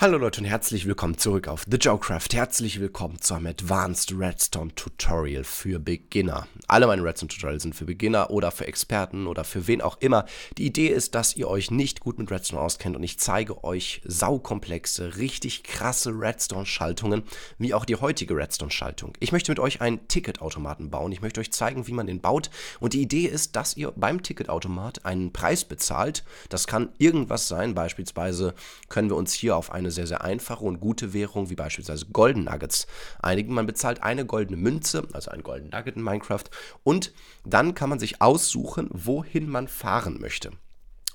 Hallo Leute und herzlich willkommen zurück auf The Jowcraft. Herzlich willkommen zu einem Advanced Redstone Tutorial für Beginner. Alle meine Redstone Tutorials sind für Beginner oder für Experten oder für wen auch immer. Die Idee ist, dass ihr euch nicht gut mit Redstone auskennt und ich zeige euch saukomplexe, richtig krasse Redstone-Schaltungen, wie auch die heutige Redstone-Schaltung. Ich möchte mit euch einen Ticketautomaten bauen. Ich möchte euch zeigen, wie man den baut. Und die Idee ist, dass ihr beim Ticketautomat einen Preis bezahlt. Das kann irgendwas sein. Beispielsweise können wir uns hier auf eine eine sehr, sehr einfache und gute Währung, wie beispielsweise Golden Nuggets einigen. Man bezahlt eine goldene Münze, also ein Golden Nugget in Minecraft, und dann kann man sich aussuchen, wohin man fahren möchte.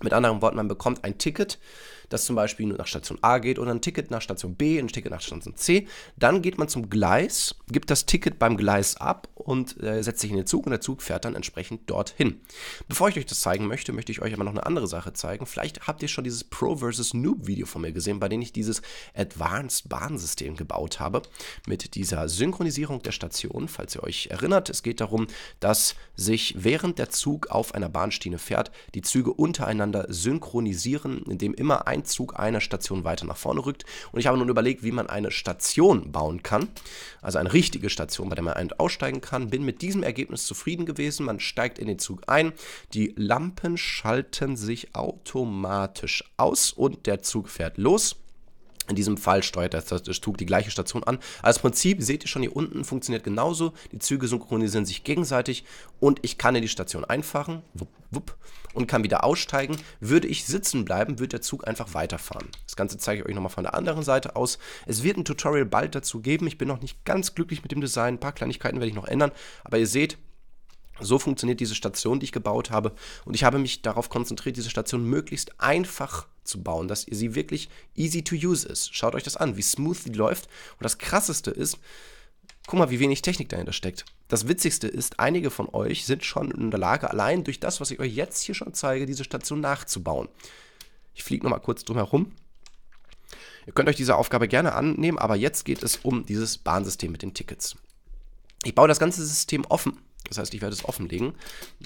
Mit anderen Worten, man bekommt ein Ticket das zum Beispiel nur nach Station A geht oder ein Ticket nach Station B, ein Ticket nach Station C. Dann geht man zum Gleis, gibt das Ticket beim Gleis ab und äh, setzt sich in den Zug und der Zug fährt dann entsprechend dorthin. Bevor ich euch das zeigen möchte, möchte ich euch aber noch eine andere Sache zeigen. Vielleicht habt ihr schon dieses Pro vs. Noob Video von mir gesehen, bei dem ich dieses Advanced Bahnsystem gebaut habe mit dieser Synchronisierung der Station. Falls ihr euch erinnert, es geht darum, dass sich während der Zug auf einer Bahnstiene fährt, die Züge untereinander synchronisieren, indem immer ein ein Zug einer Station weiter nach vorne rückt. Und ich habe nun überlegt, wie man eine Station bauen kann, also eine richtige Station, bei der man ein- und aussteigen kann. Bin mit diesem Ergebnis zufrieden gewesen. Man steigt in den Zug ein, die Lampen schalten sich automatisch aus und der Zug fährt los. In diesem Fall steuert der Zug die gleiche Station an. Als Prinzip seht ihr schon hier unten, funktioniert genauso. Die Züge synchronisieren sich gegenseitig und ich kann in die Station einfahren wupp, wupp, und kann wieder aussteigen. Würde ich sitzen bleiben, wird der Zug einfach weiterfahren. Das Ganze zeige ich euch nochmal von der anderen Seite aus. Es wird ein Tutorial bald dazu geben. Ich bin noch nicht ganz glücklich mit dem Design. Ein paar Kleinigkeiten werde ich noch ändern. Aber ihr seht, so funktioniert diese Station, die ich gebaut habe. Und ich habe mich darauf konzentriert, diese Station möglichst einfach zu bauen, dass sie wirklich easy to use ist. Schaut euch das an, wie smooth die läuft. Und das Krasseste ist, guck mal, wie wenig Technik dahinter steckt. Das Witzigste ist, einige von euch sind schon in der Lage, allein durch das, was ich euch jetzt hier schon zeige, diese Station nachzubauen. Ich fliege nochmal kurz drum herum. Ihr könnt euch diese Aufgabe gerne annehmen, aber jetzt geht es um dieses Bahnsystem mit den Tickets. Ich baue das ganze System offen das heißt, ich werde es offenlegen.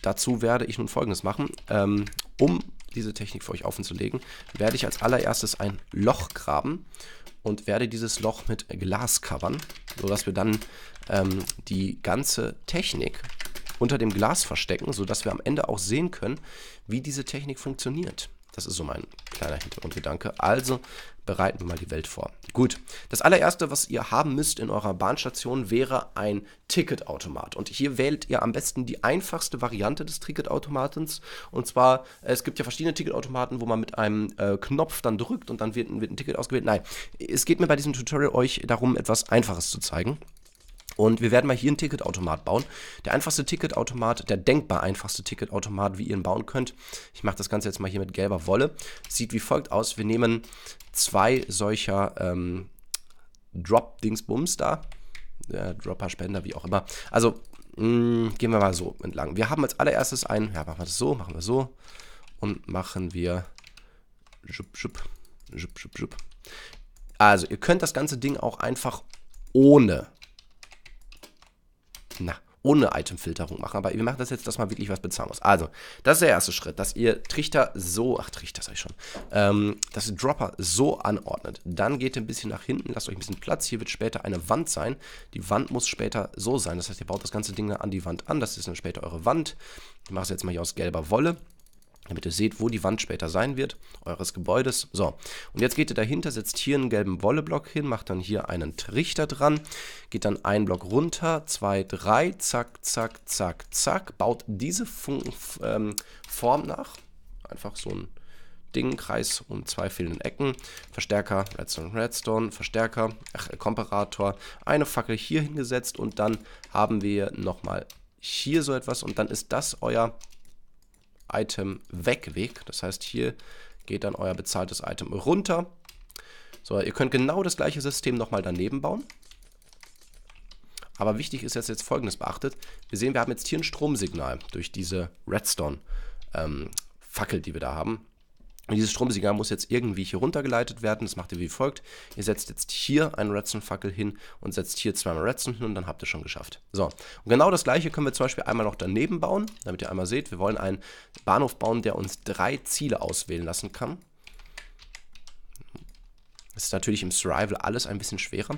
Dazu werde ich nun folgendes machen. Ähm, um diese Technik für euch offen zu legen, werde ich als allererstes ein Loch graben und werde dieses Loch mit Glas covern, sodass wir dann ähm, die ganze Technik unter dem Glas verstecken, sodass wir am Ende auch sehen können, wie diese Technik funktioniert. Das ist so mein kleiner Hintergrundgedanke. Also bereiten wir mal die Welt vor. Gut, das allererste, was ihr haben müsst in eurer Bahnstation, wäre ein Ticketautomat. Und hier wählt ihr am besten die einfachste Variante des Ticketautomatens. Und zwar, es gibt ja verschiedene Ticketautomaten, wo man mit einem äh, Knopf dann drückt und dann wird, wird ein Ticket ausgewählt. Nein, es geht mir bei diesem Tutorial euch darum, etwas Einfaches zu zeigen. Und wir werden mal hier ein Ticketautomat bauen. Der einfachste Ticketautomat, der denkbar einfachste Ticketautomat, wie ihr ihn bauen könnt. Ich mache das Ganze jetzt mal hier mit gelber Wolle. Sieht wie folgt aus. Wir nehmen zwei solcher ähm, Drop-Dingsbums da. Ja, Dropper, Spender, wie auch immer. Also mh, mm, gehen wir mal so entlang. Wir haben als allererstes ein, ja, machen wir das so, machen wir so und machen wir schupp, schupp, schupp, schupp, schupp. Also ihr könnt das ganze Ding auch einfach ohne, na, ohne Itemfilterung machen. Aber wir machen das jetzt, dass man wirklich was bezahlen muss. Also, das ist der erste Schritt, dass ihr Trichter so, ach Trichter sag ich schon, ähm, dass ihr Dropper so anordnet. Dann geht ihr ein bisschen nach hinten, lasst euch ein bisschen Platz. Hier wird später eine Wand sein. Die Wand muss später so sein. Das heißt, ihr baut das ganze Ding an die Wand an. Das ist dann später eure Wand. Ich mache es jetzt mal hier aus gelber Wolle damit ihr seht, wo die Wand später sein wird, eures Gebäudes. So, und jetzt geht ihr dahinter, setzt hier einen gelben Wolleblock hin, macht dann hier einen Trichter dran, geht dann einen Block runter, zwei, drei, zack, zack, zack, zack, baut diese Fun ähm, Form nach, einfach so ein Ding, Kreis und zwei fehlenden Ecken, Verstärker, Redstone, Redstone, Verstärker, ach, äh, Komparator, eine Fackel hier hingesetzt und dann haben wir nochmal hier so etwas und dann ist das euer Item Wegweg. Das heißt, hier geht dann euer bezahltes Item runter. So, ihr könnt genau das gleiche System nochmal daneben bauen. Aber wichtig ist jetzt, jetzt Folgendes beachtet. Wir sehen, wir haben jetzt hier ein Stromsignal durch diese Redstone-Fackel, ähm, die wir da haben. Und dieses Stromsignal muss jetzt irgendwie hier runtergeleitet werden. Das macht ihr wie folgt. Ihr setzt jetzt hier eine Redstone-Fackel hin und setzt hier zweimal Redstone hin und dann habt ihr schon geschafft. So, und genau das gleiche können wir zum Beispiel einmal noch daneben bauen, damit ihr einmal seht, wir wollen einen Bahnhof bauen, der uns drei Ziele auswählen lassen kann. Das ist natürlich im Survival alles ein bisschen schwerer.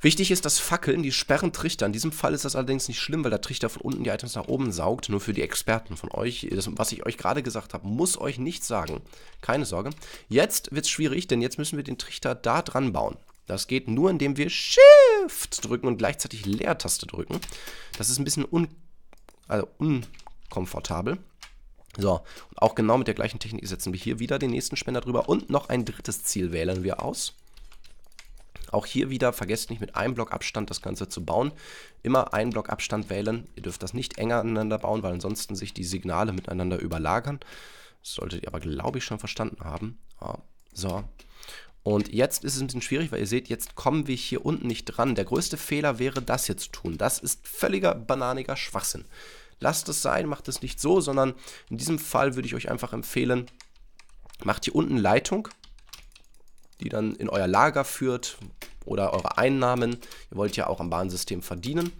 Wichtig ist, dass Fackeln, die sperren Trichter. In diesem Fall ist das allerdings nicht schlimm, weil der Trichter von unten die Items nach oben saugt. Nur für die Experten von euch, das, was ich euch gerade gesagt habe, muss euch nichts sagen. Keine Sorge. Jetzt wird es schwierig, denn jetzt müssen wir den Trichter da dran bauen. Das geht nur, indem wir Shift drücken und gleichzeitig Leertaste drücken. Das ist ein bisschen un also unkomfortabel. So, und auch genau mit der gleichen Technik setzen wir hier wieder den nächsten Spender drüber und noch ein drittes Ziel wählen wir aus. Auch hier wieder, vergesst nicht mit einem Block Abstand das Ganze zu bauen. Immer einen Block Abstand wählen. Ihr dürft das nicht enger aneinander bauen, weil ansonsten sich die Signale miteinander überlagern. Das solltet ihr aber, glaube ich, schon verstanden haben. Ja, ah, so. Und jetzt ist es ein bisschen schwierig, weil ihr seht, jetzt kommen wir hier unten nicht dran. Der größte Fehler wäre, das hier zu tun. Das ist völliger bananiger Schwachsinn. Lasst es sein, macht es nicht so, sondern in diesem Fall würde ich euch einfach empfehlen, macht hier unten Leitung die dann in euer Lager führt oder eure Einnahmen. Ihr wollt ja auch am Bahnsystem verdienen.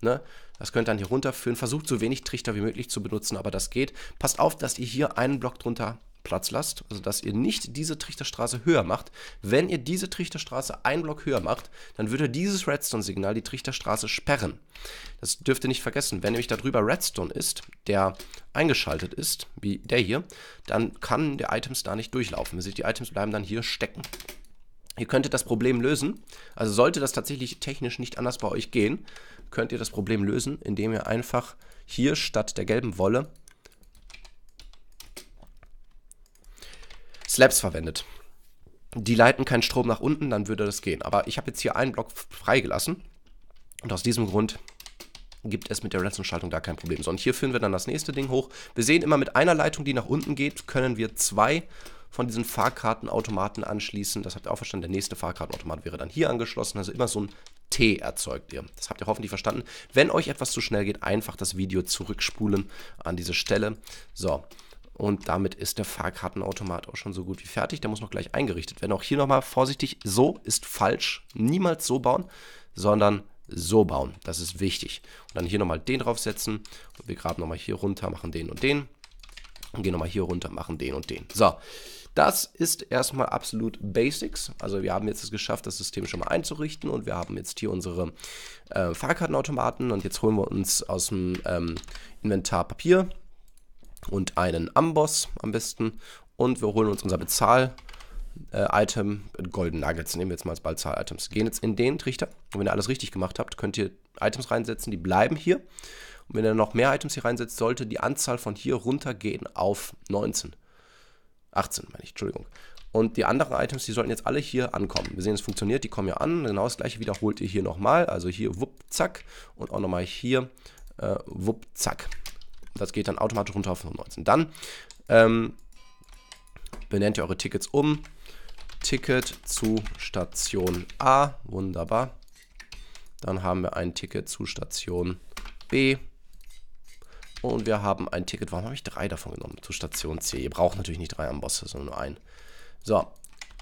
Ne? Das könnt ihr dann hier runterführen. Versucht so wenig Trichter wie möglich zu benutzen, aber das geht. Passt auf, dass ihr hier einen Block drunter Platz lasst, also dass ihr nicht diese Trichterstraße höher macht. Wenn ihr diese Trichterstraße einen Block höher macht, dann würde dieses Redstone-Signal die Trichterstraße sperren. Das dürft ihr nicht vergessen. Wenn nämlich darüber Redstone ist, der eingeschaltet ist, wie der hier, dann kann der Items da nicht durchlaufen. die Items bleiben dann hier stecken. Ihr könntet das Problem lösen. Also sollte das tatsächlich technisch nicht anders bei euch gehen, könnt ihr das Problem lösen, indem ihr einfach hier statt der gelben Wolle Slabs verwendet. Die leiten keinen Strom nach unten, dann würde das gehen. Aber ich habe jetzt hier einen Block freigelassen. Und aus diesem Grund gibt es mit der Redstone-Schaltung da kein Problem. So, und hier führen wir dann das nächste Ding hoch. Wir sehen immer, mit einer Leitung, die nach unten geht, können wir zwei von diesen Fahrkartenautomaten anschließen. Das habt ihr auch verstanden. Der nächste Fahrkartenautomat wäre dann hier angeschlossen. Also immer so ein T erzeugt ihr. Das habt ihr hoffentlich verstanden. Wenn euch etwas zu schnell geht, einfach das Video zurückspulen an diese Stelle. So, und damit ist der Fahrkartenautomat auch schon so gut wie fertig. Der muss noch gleich eingerichtet werden. Auch hier nochmal vorsichtig, so ist falsch. Niemals so bauen, sondern so bauen. Das ist wichtig. Und dann hier nochmal den draufsetzen. Und wir graben nochmal hier runter, machen den und den. Und gehen nochmal hier runter, machen den und den. So, das ist erstmal absolut Basics. Also wir haben jetzt es geschafft, das System schon mal einzurichten. Und wir haben jetzt hier unsere äh, Fahrkartenautomaten. Und jetzt holen wir uns aus dem ähm, Inventar Papier und einen Amboss am besten. Und wir holen uns unser Bezahl. Item, äh, Golden Nuggets, nehmen wir jetzt mal als Bezahl-Items. Gehen jetzt in den Trichter. Und wenn ihr alles richtig gemacht habt, könnt ihr Items reinsetzen, die bleiben hier. Und wenn ihr noch mehr Items hier reinsetzt, sollte die Anzahl von hier runtergehen auf 19. 18, meine ich, Entschuldigung. Und die anderen Items, die sollten jetzt alle hier ankommen. Wir sehen, es funktioniert, die kommen ja an. Genau das gleiche wiederholt ihr hier nochmal. Also hier, wupp, zack. Und auch nochmal hier, äh, wupp, zack. Das geht dann automatisch runter auf 19. Dann ähm, benennt ihr eure Tickets um. Ticket zu Station A. Wunderbar. Dann haben wir ein Ticket zu Station B. Und wir haben ein Ticket, warum habe ich drei davon genommen? Zu Station C. Ihr braucht natürlich nicht drei am Boss, sondern nur ein. So,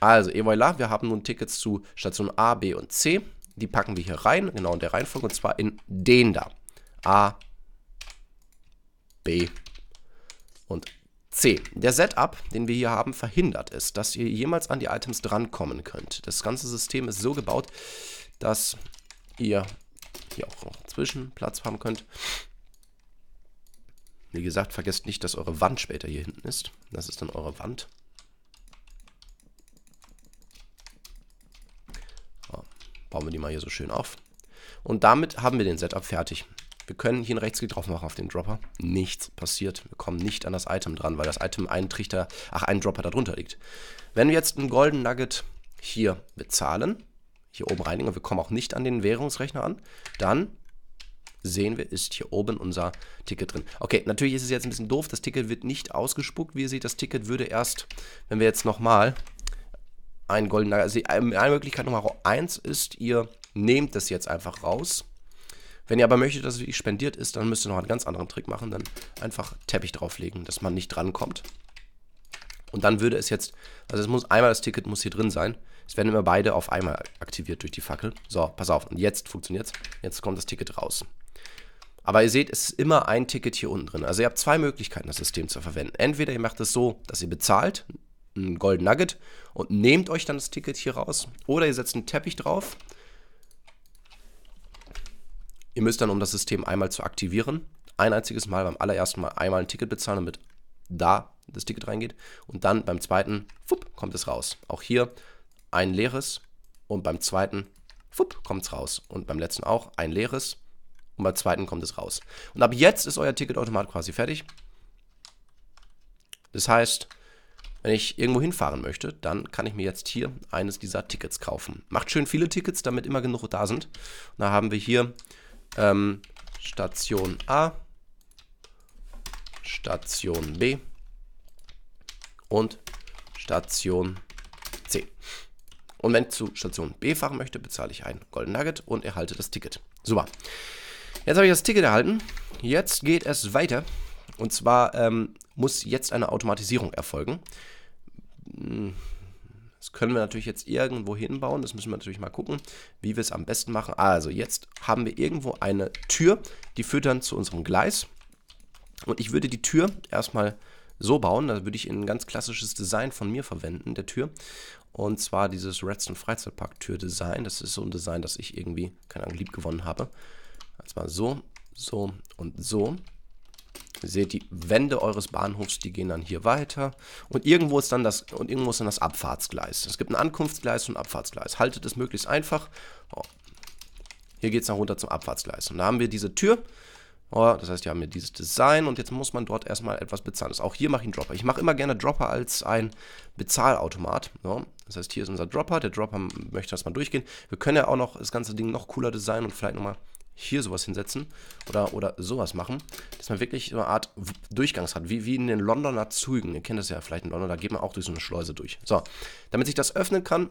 also, et voilà, wir haben nun Tickets zu Station A, B und C. Die packen wir hier rein, genau in der Reihenfolge, und zwar in den da. A, B und C. Der Setup, den wir hier haben, verhindert es, dass ihr jemals an die Items drankommen könnt. Das ganze System ist so gebaut, dass ihr hier auch noch zwischen Platz haben könnt. Wie gesagt, vergesst nicht, dass eure Wand später hier hinten ist. Das ist dann eure Wand. bauen wir die mal hier so schön auf. Und damit haben wir den Setup fertig. Wir können hier einen Rechtsklick drauf machen auf den Dropper. Nichts passiert. Wir kommen nicht an das Item dran, weil das Item einen Trichter, ach, einen Dropper darunter liegt. Wenn wir jetzt einen Golden Nugget hier bezahlen, hier oben reinigen und wir kommen auch nicht an den Währungsrechner an, dann sehen wir, ist hier oben unser Ticket drin. Okay, natürlich ist es jetzt ein bisschen doof, das Ticket wird nicht ausgespuckt. Wie ihr seht, das Ticket würde erst, wenn wir jetzt nochmal einen Golden Nugget, also eine ähm, Möglichkeit Nummer 1 ist, ihr nehmt das jetzt einfach raus wenn ihr aber möchtet, dass es wirklich spendiert ist, dann müsst ihr noch einen ganz anderen Trick machen. Dann einfach Teppich drauflegen, dass man nicht drankommt. Und dann würde es jetzt, also es muss einmal das Ticket muss hier drin sein. Es werden immer beide auf einmal aktiviert durch die Fackel. So, pass auf. Und jetzt funktioniert es. Jetzt kommt das Ticket raus. Aber ihr seht, es ist immer ein Ticket hier unten drin. Also ihr habt zwei Möglichkeiten, das System zu verwenden. Entweder ihr macht es so, dass ihr bezahlt, ein Golden Nugget, und nehmt euch dann das Ticket hier raus. Oder ihr setzt einen Teppich drauf Ihr müsst dann, um das System einmal zu aktivieren, ein einziges Mal beim allerersten Mal einmal ein Ticket bezahlen, damit da das Ticket reingeht. Und dann beim zweiten, fupp, kommt es raus. Auch hier ein leeres und beim zweiten, fupp, kommt es raus. Und beim letzten auch ein leeres und beim zweiten kommt es raus. Und ab jetzt ist euer Ticketautomat quasi fertig. Das heißt, wenn ich irgendwo hinfahren möchte, dann kann ich mir jetzt hier eines dieser Tickets kaufen. Macht schön viele Tickets, damit immer genug da sind. Und da haben wir hier ähm, Station A, Station B und Station C. Und wenn ich zu Station B fahren möchte, bezahle ich ein Golden Nugget und erhalte das Ticket. Super. Jetzt habe ich das Ticket erhalten. Jetzt geht es weiter. Und zwar ähm, muss jetzt eine Automatisierung erfolgen. Hm. Das können wir natürlich jetzt irgendwo hinbauen. Das müssen wir natürlich mal gucken, wie wir es am besten machen. Also jetzt haben wir irgendwo eine Tür, die führt dann zu unserem Gleis. Und ich würde die Tür erstmal so bauen. Da würde ich ein ganz klassisches Design von mir verwenden, der Tür. Und zwar dieses Redstone Freizeitpark Tür Design. Das ist so ein Design, das ich irgendwie, keine Ahnung, lieb gewonnen habe. Also mal so, so und so. Ihr seht die Wände eures Bahnhofs, die gehen dann hier weiter. Und irgendwo ist dann das, und irgendwo ist dann das Abfahrtsgleis. Es gibt ein Ankunftsgleis und ein Abfahrtsgleis. Haltet es möglichst einfach. Oh. Hier geht es dann runter zum Abfahrtsgleis. Und da haben wir diese Tür. Oh, das heißt, wir haben hier dieses Design und jetzt muss man dort erstmal etwas bezahlen. Also auch hier mache ich einen Dropper. Ich mache immer gerne Dropper als ein Bezahlautomat. So. Das heißt, hier ist unser Dropper. Der Dropper möchte das mal durchgehen. Wir können ja auch noch das ganze Ding noch cooler designen und vielleicht nochmal hier sowas hinsetzen oder, oder sowas machen, dass man wirklich so eine Art Durchgangs hat, wie, wie in den Londoner Zügen. Ihr kennt das ja vielleicht in London, da geht man auch durch so eine Schleuse durch. So, damit sich das öffnen kann,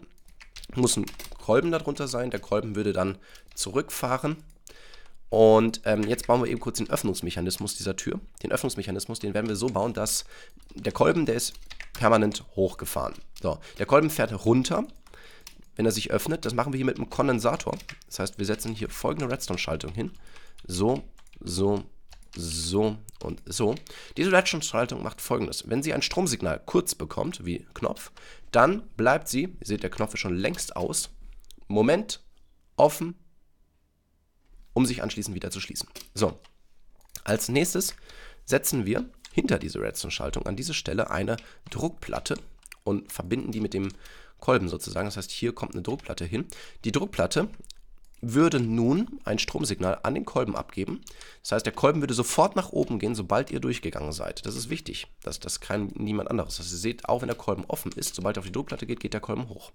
muss ein Kolben darunter sein. Der Kolben würde dann zurückfahren. Und ähm, jetzt bauen wir eben kurz den Öffnungsmechanismus dieser Tür. Den Öffnungsmechanismus, den werden wir so bauen, dass der Kolben, der ist permanent hochgefahren. So, der Kolben fährt runter wenn er sich öffnet, das machen wir hier mit einem Kondensator. Das heißt, wir setzen hier folgende Redstone-Schaltung hin. So, so, so und so. Diese Redstone-Schaltung macht folgendes. Wenn sie ein Stromsignal kurz bekommt, wie Knopf, dann bleibt sie, ihr seht, der Knopf ist schon längst aus, Moment, offen, um sich anschließend wieder zu schließen. So, als nächstes setzen wir hinter diese Redstone-Schaltung an diese Stelle eine Druckplatte und verbinden die mit dem Kolben sozusagen. Das heißt, hier kommt eine Druckplatte hin. Die Druckplatte würde nun ein Stromsignal an den Kolben abgeben. Das heißt, der Kolben würde sofort nach oben gehen, sobald ihr durchgegangen seid. Das ist wichtig, dass das kein niemand anderes. Das ihr seht, auch wenn der Kolben offen ist, sobald ihr auf die Druckplatte geht, geht der Kolben hoch.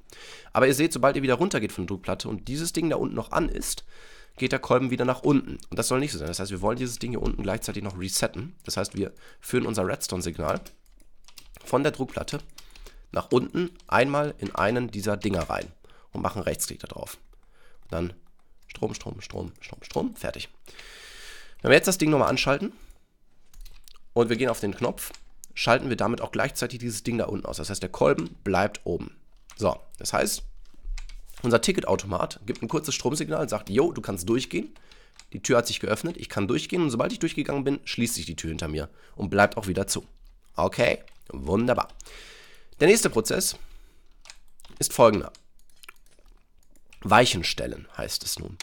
Aber ihr seht, sobald ihr wieder runter geht von der Druckplatte und dieses Ding da unten noch an ist, geht der Kolben wieder nach unten. Und das soll nicht so sein. Das heißt, wir wollen dieses Ding hier unten gleichzeitig noch resetten. Das heißt, wir führen unser Redstone-Signal von der Druckplatte nach unten einmal in einen dieser Dinger rein und machen Rechtsklick da drauf. Und dann Strom, Strom, Strom, Strom, Strom, fertig. Wenn wir jetzt das Ding nochmal anschalten und wir gehen auf den Knopf, schalten wir damit auch gleichzeitig dieses Ding da unten aus. Das heißt, der Kolben bleibt oben. So, das heißt, unser Ticketautomat gibt ein kurzes Stromsignal und sagt, jo, du kannst durchgehen. Die Tür hat sich geöffnet, ich kann durchgehen und sobald ich durchgegangen bin, schließt sich die Tür hinter mir und bleibt auch wieder zu. Okay, wunderbar. Der nächste Prozess ist folgender. Weichenstellen heißt es nun.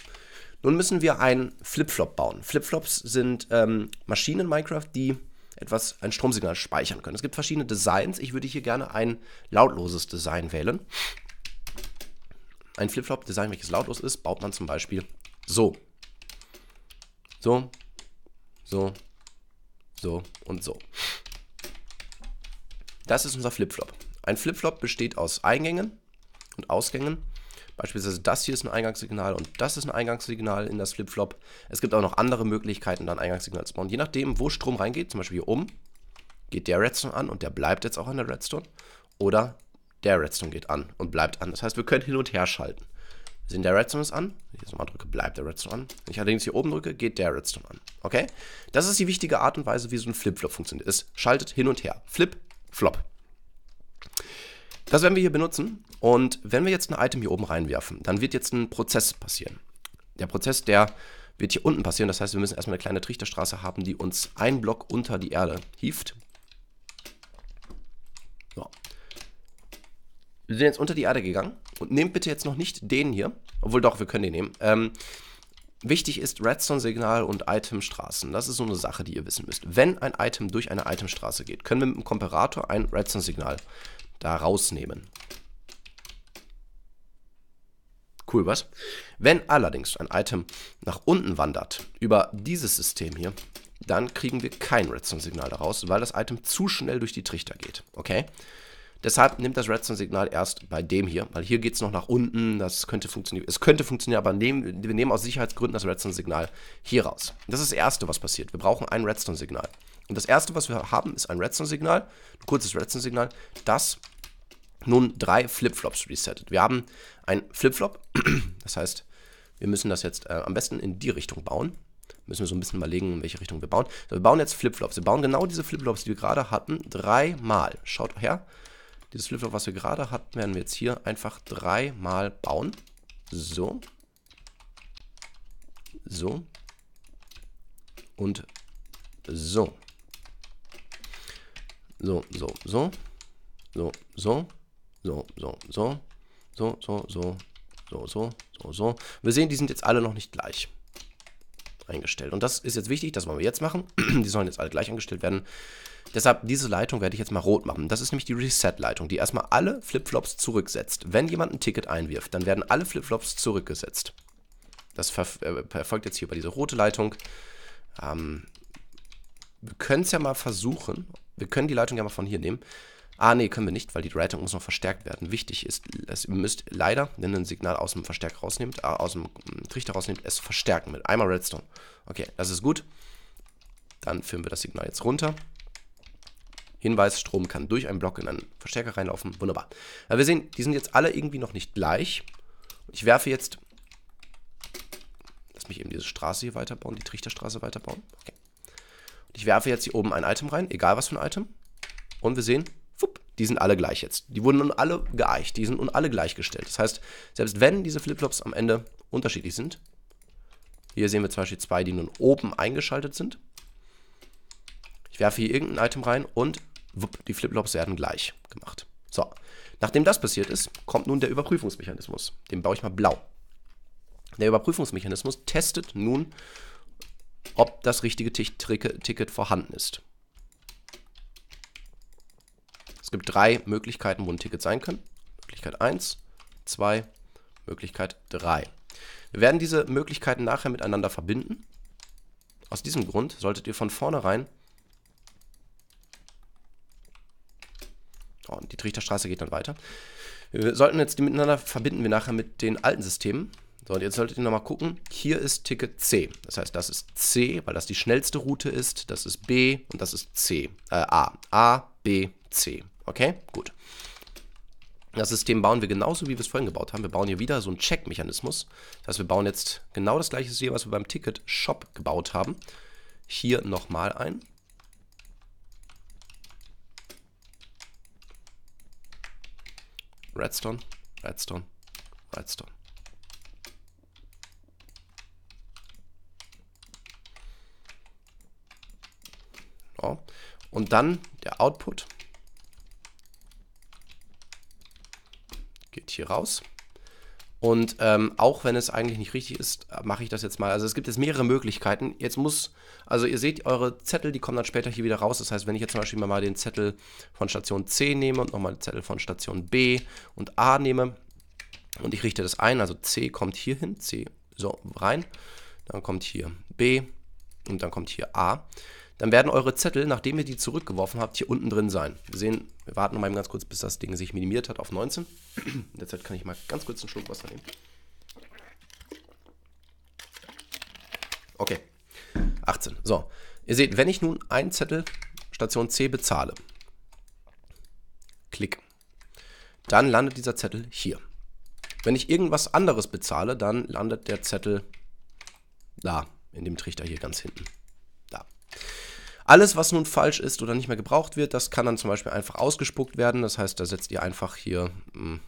Nun müssen wir einen Flipflop bauen. Flipflops sind ähm, Maschinen in Minecraft, die etwas ein Stromsignal speichern können. Es gibt verschiedene Designs. Ich würde hier gerne ein lautloses Design wählen. Ein Flipflop-Design, welches lautlos ist, baut man zum Beispiel so. So, so, so und so. Das ist unser Flipflop. Ein Flipflop besteht aus Eingängen und Ausgängen. Beispielsweise das hier ist ein Eingangssignal und das ist ein Eingangssignal in das Flipflop. Es gibt auch noch andere Möglichkeiten, dann Eingangssignal zu bauen. Je nachdem, wo Strom reingeht, zum Beispiel hier oben, geht der Redstone an und der bleibt jetzt auch an der Redstone. Oder der Redstone geht an und bleibt an. Das heißt, wir können hin und her schalten. Wir sehen, der Redstone ist an. Wenn ich jetzt nochmal drücke, bleibt der Redstone an. Wenn ich allerdings hier oben drücke, geht der Redstone an. Okay? Das ist die wichtige Art und Weise, wie so ein Flipflop funktioniert. Es schaltet hin und her. Flip, flop. Das werden wir hier benutzen. Und wenn wir jetzt ein Item hier oben reinwerfen, dann wird jetzt ein Prozess passieren. Der Prozess, der wird hier unten passieren. Das heißt, wir müssen erstmal eine kleine Trichterstraße haben, die uns einen Block unter die Erde hieft. So. Wir sind jetzt unter die Erde gegangen. Und nehmt bitte jetzt noch nicht den hier. Obwohl doch, wir können den nehmen. Ähm, Wichtig ist Redstone-Signal und Itemstraßen. Das ist so eine Sache, die ihr wissen müsst. Wenn ein Item durch eine Itemstraße geht, können wir mit dem Komparator ein Redstone-Signal da rausnehmen. Cool, was? Wenn allerdings ein Item nach unten wandert, über dieses System hier, dann kriegen wir kein Redstone-Signal daraus, weil das Item zu schnell durch die Trichter geht. Okay? Deshalb nimmt das Redstone-Signal erst bei dem hier, weil hier geht es noch nach unten, das könnte funktionieren. Es könnte funktionieren, aber nehmen, wir nehmen aus Sicherheitsgründen das Redstone-Signal hier raus. Das ist das Erste, was passiert. Wir brauchen ein Redstone-Signal. Und das Erste, was wir haben, ist ein Redstone-Signal, ein kurzes Redstone-Signal, das nun drei Flipflops resettet. Wir haben ein Flipflop, das heißt, wir müssen das jetzt äh, am besten in die Richtung bauen. Müssen wir so ein bisschen überlegen, in welche Richtung wir bauen. So, wir bauen jetzt Flipflops. Wir bauen genau diese Flipflops, die wir gerade hatten, dreimal. Schaut her. Dieses Schlüpfloch, was wir gerade hatten, werden wir jetzt hier einfach dreimal bauen. So. So. Und so. So, so, so. So, so. So, so, so. So, so, so. So, so, so, so. Wir sehen, die sind jetzt alle noch nicht gleich eingestellt. Und das ist jetzt wichtig, das wollen wir jetzt machen. die sollen jetzt alle gleich eingestellt werden. Deshalb, diese Leitung werde ich jetzt mal rot machen. Das ist nämlich die Reset-Leitung, die erstmal alle Flipflops zurücksetzt. Wenn jemand ein Ticket einwirft, dann werden alle Flipflops zurückgesetzt. Das äh, erfolgt jetzt hier über diese rote Leitung. Ähm, wir können es ja mal versuchen. Wir können die Leitung ja mal von hier nehmen. Ah, nee, können wir nicht, weil die Leitung muss noch verstärkt werden. Wichtig ist, dass ihr müsst leider, wenn ihr ein Signal aus dem Verstärker rausnehmt, äh, aus dem Trichter rausnehmt, es verstärken mit einmal Redstone. Okay, das ist gut. Dann führen wir das Signal jetzt runter. Hinweis, Strom kann durch einen Block in einen Verstärker reinlaufen. Wunderbar. Aber wir sehen, die sind jetzt alle irgendwie noch nicht gleich. Ich werfe jetzt, lass mich eben diese Straße hier weiterbauen, die Trichterstraße weiterbauen. Okay. Und ich werfe jetzt hier oben ein Item rein, egal was für ein Item. Und wir sehen, wupp, die sind alle gleich jetzt. Die wurden nun alle geeicht, die sind nun alle gleichgestellt. Das heißt, selbst wenn diese Flipflops am Ende unterschiedlich sind, hier sehen wir zum Beispiel zwei, die nun oben eingeschaltet sind. Ich werfe hier irgendein Item rein und wupp, die Flipflops werden gleich gemacht. So, nachdem das passiert ist, kommt nun der Überprüfungsmechanismus. Den baue ich mal blau. Der Überprüfungsmechanismus testet nun, ob das richtige Ticket vorhanden ist. Es gibt drei Möglichkeiten, wo ein Ticket sein kann. Möglichkeit 1, 2, Möglichkeit 3. Wir werden diese Möglichkeiten nachher miteinander verbinden. Aus diesem Grund solltet ihr von vornherein Oh, und die Trichterstraße geht dann weiter. Wir sollten jetzt die miteinander verbinden wir nachher mit den alten Systemen. So, und jetzt solltet ihr nochmal gucken. Hier ist Ticket C. Das heißt, das ist C, weil das die schnellste Route ist. Das ist B und das ist C. Äh, A. A, B, C. Okay, gut. Das System bauen wir genauso, wie wir es vorhin gebaut haben. Wir bauen hier wieder so einen Check-Mechanismus. Das heißt, wir bauen jetzt genau das gleiche System, was wir beim Ticket-Shop gebaut haben. Hier nochmal ein. Redstone, Redstone, Redstone. So. Und dann der Output geht hier raus. Und ähm, auch wenn es eigentlich nicht richtig ist, mache ich das jetzt mal. Also es gibt jetzt mehrere Möglichkeiten. Jetzt muss, also ihr seht eure Zettel, die kommen dann später hier wieder raus. Das heißt, wenn ich jetzt zum Beispiel mal den Zettel von Station C nehme und nochmal den Zettel von Station B und A nehme und ich richte das ein, also C kommt hier hin, C so rein, dann kommt hier B und dann kommt hier A dann werden eure Zettel, nachdem ihr die zurückgeworfen habt, hier unten drin sein. Wir sehen, wir warten mal eben ganz kurz, bis das Ding sich minimiert hat auf 19. In der Zeit kann ich mal ganz kurz einen Schluck Wasser nehmen. Okay, 18. So, ihr seht, wenn ich nun einen Zettel Station C bezahle, klick, dann landet dieser Zettel hier. Wenn ich irgendwas anderes bezahle, dann landet der Zettel da, in dem Trichter hier ganz hinten. Alles, was nun falsch ist oder nicht mehr gebraucht wird, das kann dann zum Beispiel einfach ausgespuckt werden. Das heißt, da setzt ihr einfach hier, hm,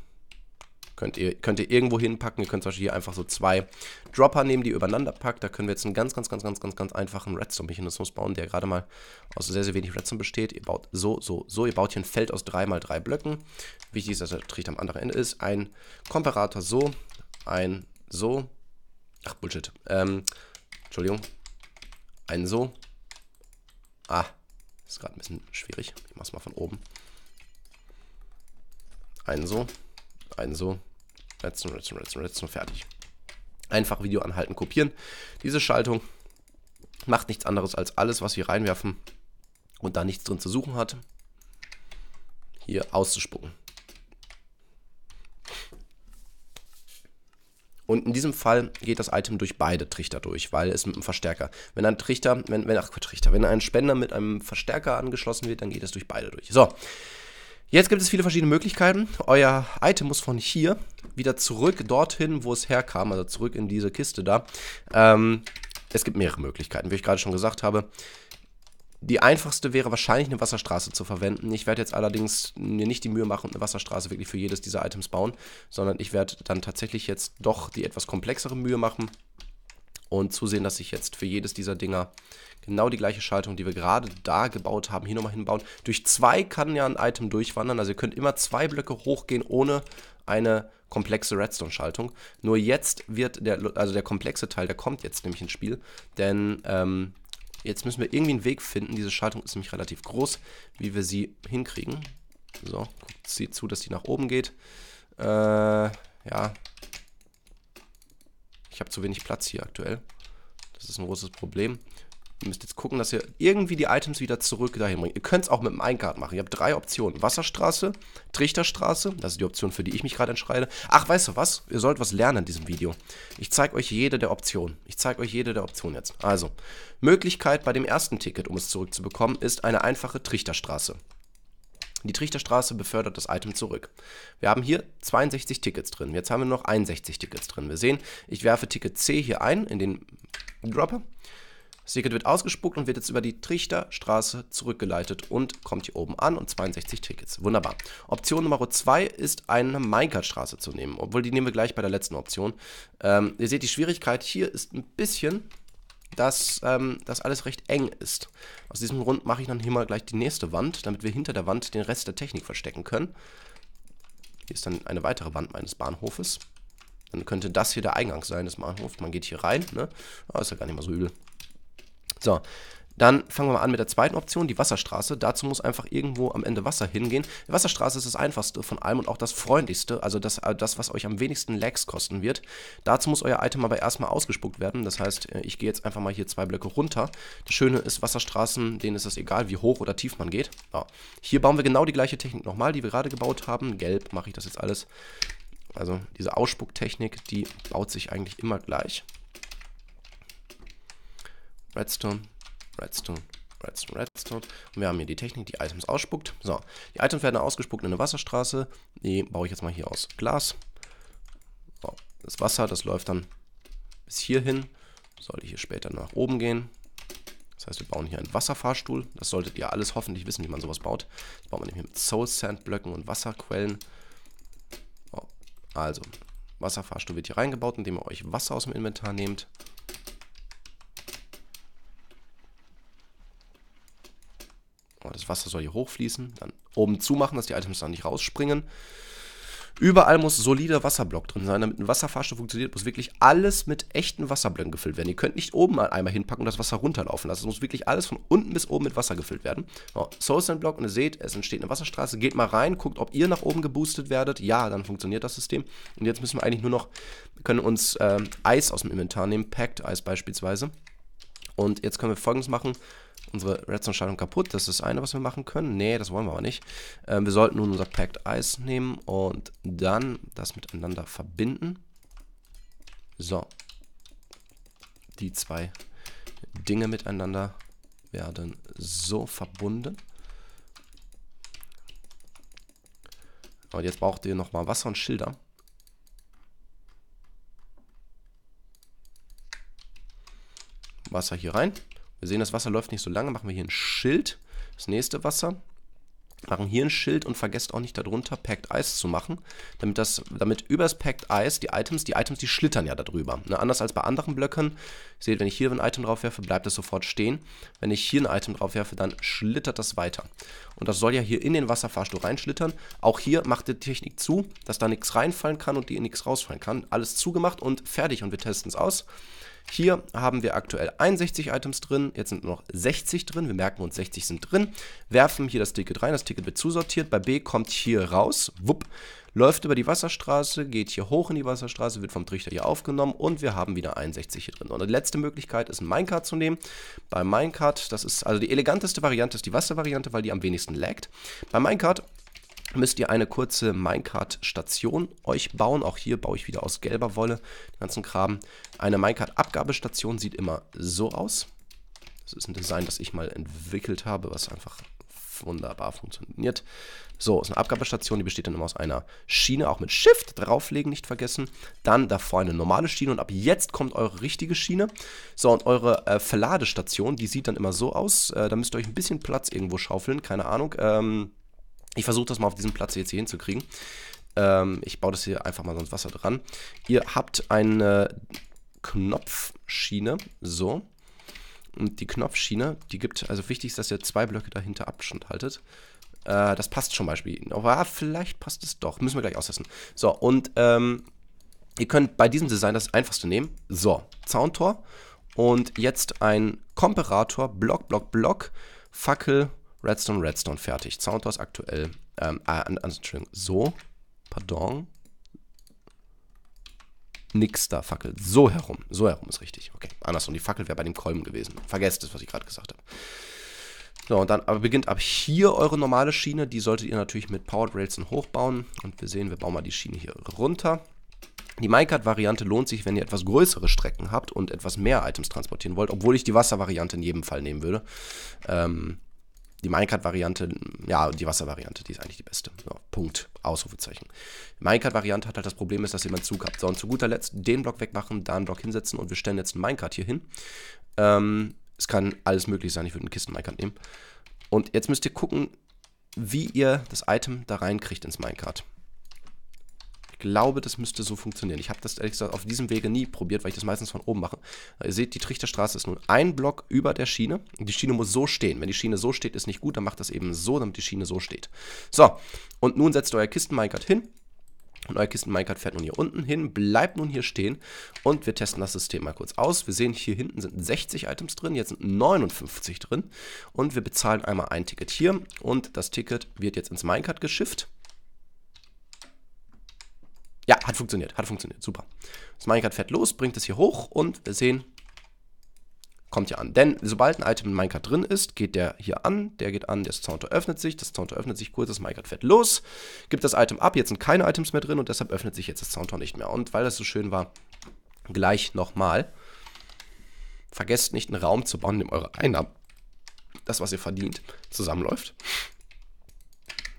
könnt ihr, könnt ihr irgendwo hinpacken. Ihr könnt zum Beispiel hier einfach so zwei Dropper nehmen, die ihr übereinander packt. Da können wir jetzt einen ganz, ganz, ganz, ganz, ganz, ganz einfachen Redstone-Mechanismus bauen, der gerade mal aus sehr, sehr wenig Redstone besteht. Ihr baut so, so, so. Ihr baut hier ein Feld aus drei mal drei Blöcken. Wichtig ist, dass der Trichter am anderen Ende ist. Ein Komparator so, ein so. Ach, Bullshit. Ähm, Entschuldigung. Ein so Ah, ist gerade ein bisschen schwierig. Ich mach's mal von oben. Einen so, einen so, letzten, letzten, letzten, letzten, fertig. Einfach Video anhalten, kopieren. Diese Schaltung macht nichts anderes als alles, was wir reinwerfen und da nichts drin zu suchen hat, hier auszuspucken. Und in diesem Fall geht das Item durch beide Trichter durch, weil es mit einem Verstärker. Wenn ein Trichter, wenn, wenn, ach Trichter, wenn ein Spender mit einem Verstärker angeschlossen wird, dann geht es durch beide durch. So. Jetzt gibt es viele verschiedene Möglichkeiten. Euer Item muss von hier wieder zurück dorthin, wo es herkam, also zurück in diese Kiste da. Ähm, es gibt mehrere Möglichkeiten, wie ich gerade schon gesagt habe. Die einfachste wäre wahrscheinlich eine Wasserstraße zu verwenden. Ich werde jetzt allerdings mir nicht die Mühe machen und eine Wasserstraße wirklich für jedes dieser Items bauen, sondern ich werde dann tatsächlich jetzt doch die etwas komplexere Mühe machen und zusehen, dass ich jetzt für jedes dieser Dinger genau die gleiche Schaltung, die wir gerade da gebaut haben, hier nochmal hinbauen. Durch zwei kann ja ein Item durchwandern, also ihr könnt immer zwei Blöcke hochgehen ohne eine komplexe Redstone-Schaltung. Nur jetzt wird der, also der komplexe Teil, der kommt jetzt nämlich ins Spiel, denn ähm, Jetzt müssen wir irgendwie einen Weg finden. Diese Schaltung ist nämlich relativ groß, wie wir sie hinkriegen. So, sieht zu, dass die nach oben geht. Äh, ja. Ich habe zu wenig Platz hier aktuell. Das ist ein großes Problem. Ihr müsst jetzt gucken, dass ihr irgendwie die Items wieder zurück dahin bringt. Ihr könnt es auch mit dem Einkart machen. Ihr habt drei Optionen. Wasserstraße, Trichterstraße, das ist die Option, für die ich mich gerade entscheide. Ach, weißt du was? Ihr sollt was lernen in diesem Video. Ich zeige euch jede der Optionen. Ich zeige euch jede der Optionen jetzt. Also, Möglichkeit bei dem ersten Ticket, um es zurückzubekommen, ist eine einfache Trichterstraße. Die Trichterstraße befördert das Item zurück. Wir haben hier 62 Tickets drin. Jetzt haben wir noch 61 Tickets drin. Wir sehen, ich werfe Ticket C hier ein in den Dropper. Das Ticket wird ausgespuckt und wird jetzt über die Trichterstraße zurückgeleitet und kommt hier oben an und 62 Tickets. Wunderbar. Option Nummer 2 ist, eine Minecart-Straße zu nehmen, obwohl die nehmen wir gleich bei der letzten Option. Ähm, ihr seht, die Schwierigkeit hier ist ein bisschen, dass ähm, das alles recht eng ist. Aus diesem Grund mache ich dann hier mal gleich die nächste Wand, damit wir hinter der Wand den Rest der Technik verstecken können. Hier ist dann eine weitere Wand meines Bahnhofes. Dann könnte das hier der Eingang sein des Bahnhofs. Man geht hier rein, ne? Oh, ist ja gar nicht mal so übel. So, dann fangen wir mal an mit der zweiten Option, die Wasserstraße. Dazu muss einfach irgendwo am Ende Wasser hingehen. Die Wasserstraße ist das einfachste von allem und auch das freundlichste, also das, äh, das was euch am wenigsten Lags kosten wird. Dazu muss euer Item aber erstmal ausgespuckt werden. Das heißt, äh, ich gehe jetzt einfach mal hier zwei Blöcke runter. Das Schöne ist, Wasserstraßen, denen ist es egal, wie hoch oder tief man geht. Ja. Hier bauen wir genau die gleiche Technik nochmal, die wir gerade gebaut haben. Gelb mache ich das jetzt alles. Also diese Ausspucktechnik, die baut sich eigentlich immer gleich. Redstone, Redstone, Redstone, Redstone. Und wir haben hier die Technik, die Items ausspuckt. So, die Items werden ausgespuckt in eine Wasserstraße. Die baue ich jetzt mal hier aus Glas. So, das Wasser, das läuft dann bis hierhin. Sollte hier später nach oben gehen. Das heißt, wir bauen hier einen Wasserfahrstuhl. Das solltet ihr alles hoffentlich wissen, wie man sowas baut. Das bauen wir nämlich mit Soul Sand Blöcken und Wasserquellen. So, also, Wasserfahrstuhl wird hier reingebaut, indem ihr euch Wasser aus dem Inventar nehmt. Das Wasser soll hier hochfließen, dann oben zumachen, dass die Items da nicht rausspringen. Überall muss solider Wasserblock drin sein, damit ein Wasserfahrstuhl funktioniert, muss wirklich alles mit echten Wasserblöcken gefüllt werden. Ihr könnt nicht oben mal einmal hinpacken und das Wasser runterlaufen lassen. Es muss wirklich alles von unten bis oben mit Wasser gefüllt werden. So, Soul Sand Block und ihr seht, es entsteht eine Wasserstraße. Geht mal rein, guckt, ob ihr nach oben geboostet werdet. Ja, dann funktioniert das System. Und jetzt müssen wir eigentlich nur noch, können uns ähm, Eis aus dem Inventar nehmen, Packed Eis beispielsweise. Und jetzt können wir folgendes machen unsere Redstone-Schaltung kaputt. Das ist das eine, was wir machen können. Nee, das wollen wir aber nicht. Ähm, wir sollten nun unser Packed Eis nehmen und dann das miteinander verbinden. So. Die zwei Dinge miteinander werden so verbunden. Und jetzt braucht ihr nochmal Wasser und Schilder. Wasser hier rein. Wir sehen, das Wasser läuft nicht so lange, machen wir hier ein Schild. Das nächste Wasser. Machen hier ein Schild und vergesst auch nicht darunter Packed Ice zu machen, damit, das, damit übers Packed Ice die Items, die Items, die schlittern ja darüber. Ne? Anders als bei anderen Blöcken, seht, wenn ich hier ein Item drauf werfe, bleibt es sofort stehen. Wenn ich hier ein Item drauf werfe, dann schlittert das weiter. Und das soll ja hier in den Wasserfahrstuhl reinschlittern. Auch hier macht die Technik zu, dass da nichts reinfallen kann und die nichts rausfallen kann. Alles zugemacht und fertig und wir testen es aus. Hier haben wir aktuell 61 Items drin, jetzt sind nur noch 60 drin, wir merken uns 60 sind drin, werfen hier das Ticket rein, das Ticket wird zusortiert, bei B kommt hier raus, wupp, läuft über die Wasserstraße, geht hier hoch in die Wasserstraße, wird vom Trichter hier aufgenommen und wir haben wieder 61 hier drin. Und die letzte Möglichkeit ist ein Minecart zu nehmen. Bei Minecart, das ist also die eleganteste Variante, ist die Wasservariante, weil die am wenigsten laggt. Bei Minecart müsst ihr eine kurze Minecart-Station euch bauen. Auch hier baue ich wieder aus gelber Wolle den ganzen Kram. Eine Minecart-Abgabestation sieht immer so aus. Das ist ein Design, das ich mal entwickelt habe, was einfach wunderbar funktioniert. So, ist eine Abgabestation, die besteht dann immer aus einer Schiene, auch mit Shift drauflegen, nicht vergessen. Dann davor eine normale Schiene und ab jetzt kommt eure richtige Schiene. So, und eure äh, Verladestation, die sieht dann immer so aus. Äh, da müsst ihr euch ein bisschen Platz irgendwo schaufeln, keine Ahnung. Ähm, ich versuche das mal auf diesem Platz jetzt hier hinzukriegen. Ähm, ich baue das hier einfach mal sonst Wasser dran. Ihr habt eine Knopfschiene. So. Und die Knopfschiene, die gibt, also wichtig ist, dass ihr zwei Blöcke dahinter Abstand haltet. Äh, das passt zum Beispiel. Aber ah, vielleicht passt es doch. Müssen wir gleich austesten. So, und ähm, ihr könnt bei diesem Design das einfachste nehmen. So, Zauntor. Und jetzt ein Komparator, Block, Block, Block, Fackel, Redstone, Redstone fertig. Soundhouse aktuell, ähm, äh, Entschuldigung, so, pardon, nix da Fackel. So herum. So herum ist richtig. Okay. Andersrum. Die Fackel wäre bei dem Kolben gewesen. Vergesst es, was ich gerade gesagt habe. So, und dann aber beginnt ab hier eure normale Schiene. Die solltet ihr natürlich mit Powered Rails hochbauen. Und wir sehen, wir bauen mal die Schiene hier runter. Die Minecart-Variante lohnt sich, wenn ihr etwas größere Strecken habt und etwas mehr Items transportieren wollt, obwohl ich die Wasser-Variante in jedem Fall nehmen würde. Ähm, die Minecart-Variante, ja, die Wasser-Variante, die ist eigentlich die beste. So, Punkt. Ausrufezeichen. Minecart-Variante hat halt das Problem, ist, dass jemand Zug habt. So, und zu guter Letzt den Block wegmachen, da einen Block hinsetzen und wir stellen jetzt einen Minecart hier hin. Ähm, es kann alles möglich sein. Ich würde einen Kisten-Minecart nehmen. Und jetzt müsst ihr gucken, wie ihr das Item da reinkriegt ins Minecart glaube, das müsste so funktionieren. Ich habe das ehrlich gesagt auf diesem Wege nie probiert, weil ich das meistens von oben mache. Ihr seht, die Trichterstraße ist nun ein Block über der Schiene. Die Schiene muss so stehen. Wenn die Schiene so steht, ist nicht gut, dann macht das eben so, damit die Schiene so steht. So, und nun setzt euer Kisten-Minecart hin. Und euer Kisten-Minecart fährt nun hier unten hin, bleibt nun hier stehen und wir testen das System mal kurz aus. Wir sehen, hier hinten sind 60 Items drin, jetzt sind 59 drin und wir bezahlen einmal ein Ticket hier und das Ticket wird jetzt ins Minecart geschifft ja, hat funktioniert, hat funktioniert, super. Das Minecart fährt los, bringt es hier hoch und wir sehen, kommt hier an. Denn sobald ein Item in Minecart drin ist, geht der hier an, der geht an, das Zaunter öffnet sich, das Zaunter öffnet sich kurz, das Minecart fährt los, gibt das Item ab, jetzt sind keine Items mehr drin und deshalb öffnet sich jetzt das Zaunter nicht mehr. Und weil das so schön war, gleich nochmal. Vergesst nicht, einen Raum zu bauen, in dem eure Einnahmen, das was ihr verdient, zusammenläuft.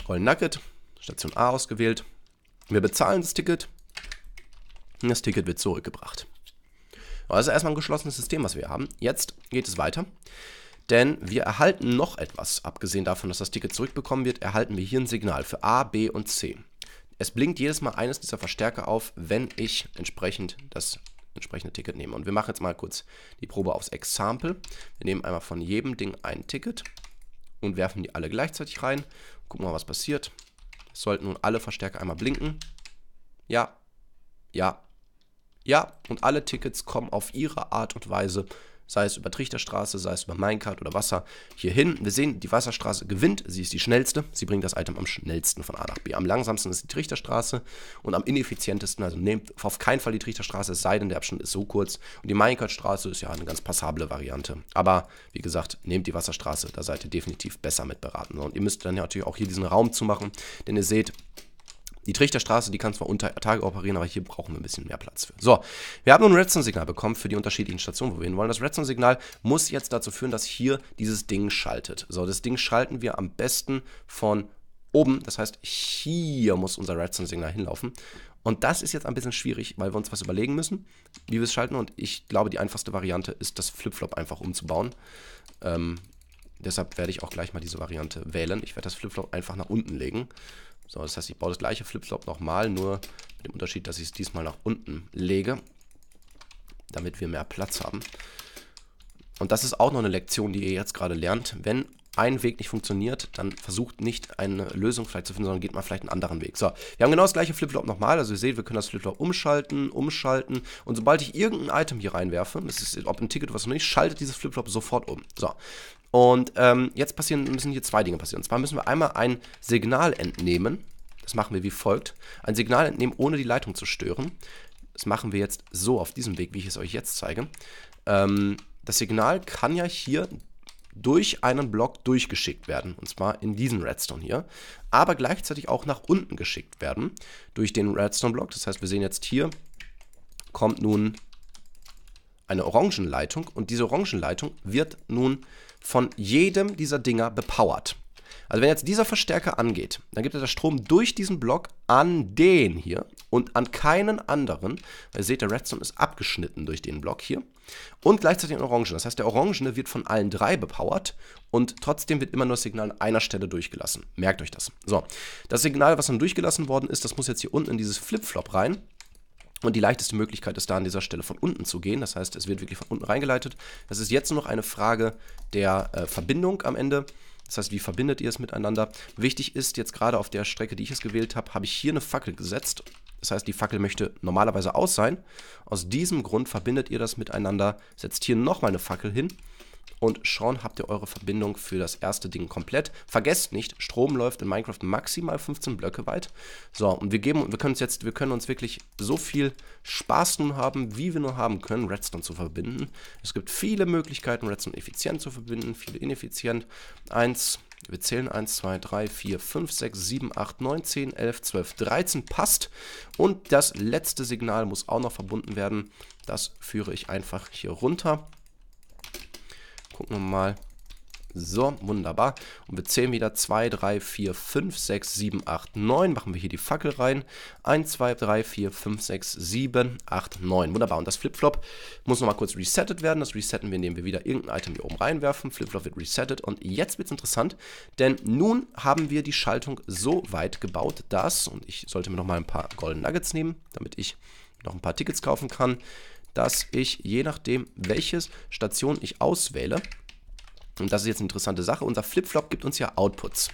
Rollen Nugget, Station A ausgewählt, wir bezahlen das Ticket und das Ticket wird zurückgebracht. Also erstmal ein geschlossenes System, was wir haben. Jetzt geht es weiter. Denn wir erhalten noch etwas. Abgesehen davon, dass das Ticket zurückbekommen wird, erhalten wir hier ein Signal für A, B und C. Es blinkt jedes Mal eines dieser Verstärker auf, wenn ich entsprechend das entsprechende Ticket nehme. Und wir machen jetzt mal kurz die Probe aufs Example. Wir nehmen einmal von jedem Ding ein Ticket und werfen die alle gleichzeitig rein. Gucken mal, was passiert sollten nun alle Verstärker einmal blinken. Ja, ja, ja. Und alle Tickets kommen auf ihre Art und Weise sei es über Trichterstraße, sei es über Minecart oder Wasser, hier hin. Wir sehen, die Wasserstraße gewinnt, sie ist die schnellste, sie bringt das Item am schnellsten von A nach B. Am langsamsten ist die Trichterstraße und am ineffizientesten, also nehmt auf keinen Fall die Trichterstraße, es sei denn, der Abstand ist so kurz. Und die Minecart-Straße ist ja eine ganz passable Variante. Aber wie gesagt, nehmt die Wasserstraße, da seid ihr definitiv besser mit beraten. Und ihr müsst dann natürlich auch hier diesen Raum zumachen, denn ihr seht, die Trichterstraße, die kann zwar unter Tage operieren, aber hier brauchen wir ein bisschen mehr Platz für. So, wir haben nun ein Redstone-Signal bekommen für die unterschiedlichen Stationen, wo wir hin wollen. Das Redstone-Signal muss jetzt dazu führen, dass hier dieses Ding schaltet. So, das Ding schalten wir am besten von oben. Das heißt, hier muss unser Redstone-Signal hinlaufen. Und das ist jetzt ein bisschen schwierig, weil wir uns was überlegen müssen, wie wir es schalten. Und ich glaube, die einfachste Variante ist, das Flipflop einfach umzubauen. Ähm, deshalb werde ich auch gleich mal diese Variante wählen. Ich werde das Flipflop einfach nach unten legen. So, das heißt, ich baue das gleiche Flipflop nochmal, nur mit dem Unterschied, dass ich es diesmal nach unten lege, damit wir mehr Platz haben. Und das ist auch noch eine Lektion, die ihr jetzt gerade lernt. Wenn ein Weg nicht funktioniert, dann versucht nicht eine Lösung vielleicht zu finden, sondern geht mal vielleicht einen anderen Weg. So, wir haben genau das gleiche Flipflop nochmal. Also ihr seht, wir können das Flipflop umschalten, umschalten. Und sobald ich irgendein Item hier reinwerfe, das ist ob ein Ticket oder was noch nicht, schaltet dieses Flipflop sofort um. So, und ähm, jetzt passieren, müssen hier zwei Dinge passieren. Und zwar müssen wir einmal ein Signal entnehmen. Das machen wir wie folgt. Ein Signal entnehmen, ohne die Leitung zu stören. Das machen wir jetzt so auf diesem Weg, wie ich es euch jetzt zeige. Ähm, das Signal kann ja hier durch einen Block durchgeschickt werden, und zwar in diesen Redstone hier, aber gleichzeitig auch nach unten geschickt werden durch den Redstone-Block. Das heißt, wir sehen jetzt hier kommt nun eine Orangenleitung und diese Orangenleitung wird nun von jedem dieser Dinger bepowert. Also wenn jetzt dieser Verstärker angeht, dann gibt der Strom durch diesen Block an den hier und an keinen anderen. Weil ihr seht, der Redstone ist abgeschnitten durch den Block hier. Und gleichzeitig ein Orangen. Das heißt, der Orangene wird von allen drei bepowert und trotzdem wird immer nur das Signal an einer Stelle durchgelassen. Merkt euch das. So, das Signal, was dann durchgelassen worden ist, das muss jetzt hier unten in dieses Flip-Flop rein. Und die leichteste Möglichkeit ist da an dieser Stelle von unten zu gehen. Das heißt, es wird wirklich von unten reingeleitet. Das ist jetzt nur noch eine Frage der äh, Verbindung am Ende. Das heißt, wie verbindet ihr es miteinander? Wichtig ist jetzt gerade auf der Strecke, die ich es gewählt habe, habe ich hier eine Fackel gesetzt. Das heißt, die Fackel möchte normalerweise aus sein. Aus diesem Grund verbindet ihr das miteinander, setzt hier nochmal eine Fackel hin und schon habt ihr eure Verbindung für das erste Ding komplett. Vergesst nicht, Strom läuft in Minecraft maximal 15 Blöcke weit. So, und wir geben, wir können uns jetzt, wir können uns wirklich so viel Spaß nun haben, wie wir nur haben können, Redstone zu verbinden. Es gibt viele Möglichkeiten, Redstone effizient zu verbinden, viele ineffizient. Eins, wir zählen 1, 2, 3, 4, 5, 6, 7, 8, 9, 10, 11, 12, 13. Passt. Und das letzte Signal muss auch noch verbunden werden. Das führe ich einfach hier runter. Gucken wir mal. So, wunderbar. Und wir zählen wieder 2, 3, 4, 5, 6, 7, 8, 9. Machen wir hier die Fackel rein. 1, 2, 3, 4, 5, 6, 7, 8, 9. Wunderbar. Und das Flipflop muss nochmal kurz resettet werden. Das resetten wir, indem wir wieder irgendein Item hier oben reinwerfen. Flipflop wird resettet. Und jetzt wird es interessant, denn nun haben wir die Schaltung so weit gebaut, dass, und ich sollte mir nochmal ein paar Golden Nuggets nehmen, damit ich noch ein paar Tickets kaufen kann dass ich je nachdem, welches Station ich auswähle, und das ist jetzt eine interessante Sache, unser Flipflop gibt uns ja Outputs.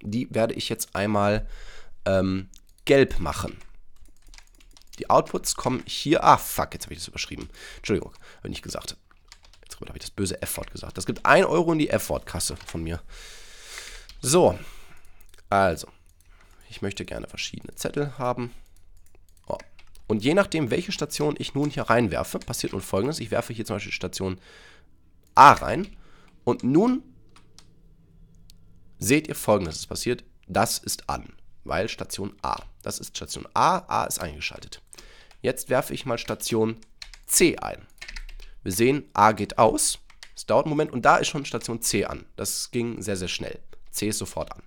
Die werde ich jetzt einmal ähm, gelb machen. Die Outputs kommen hier. Ah, fuck, jetzt habe ich das überschrieben. Entschuldigung, habe ich nicht gesagt. Jetzt habe ich das böse F-Wort gesagt. Das gibt 1 Euro in die F-Wort-Kasse von mir. So, also, ich möchte gerne verschiedene Zettel haben. Und je nachdem, welche Station ich nun hier reinwerfe, passiert nun folgendes. Ich werfe hier zum Beispiel Station A rein. Und nun seht ihr folgendes, es passiert. Das ist an, weil Station A. Das ist Station A, A ist eingeschaltet. Jetzt werfe ich mal Station C ein. Wir sehen, A geht aus. Es dauert einen Moment und da ist schon Station C an. Das ging sehr, sehr schnell. C ist sofort an.